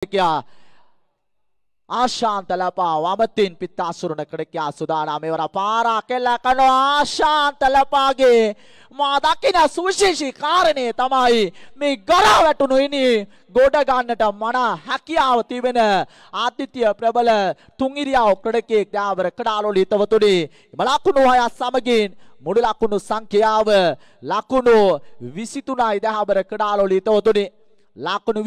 கிடைக்கியா ஆஷாந்தலபா வமத்தின் பித்தாசுரன கிடைக்கியா சுதானாமேவர පාරා කෙල්ලා කන ආශාන්තලපාගේ මා දකින සුවිශේෂී කාරණය තමයි මේ ගරා වැටුණු ඉනි ගොඩ ගන්නට මන හැකියාව තිබෙන ආතිත්‍ය ප්‍රබල තුන්ඉරියාව ක්‍රඩකේ ක්‍රියාවර කඩාලෝලි තවතුනේ එම ලකුණු හය සමගින් මුළු ලකුණු සංඛ්‍යාව ලකුණු 23යි දහවර කඩාලෝලි තවතුනේ ලකුණු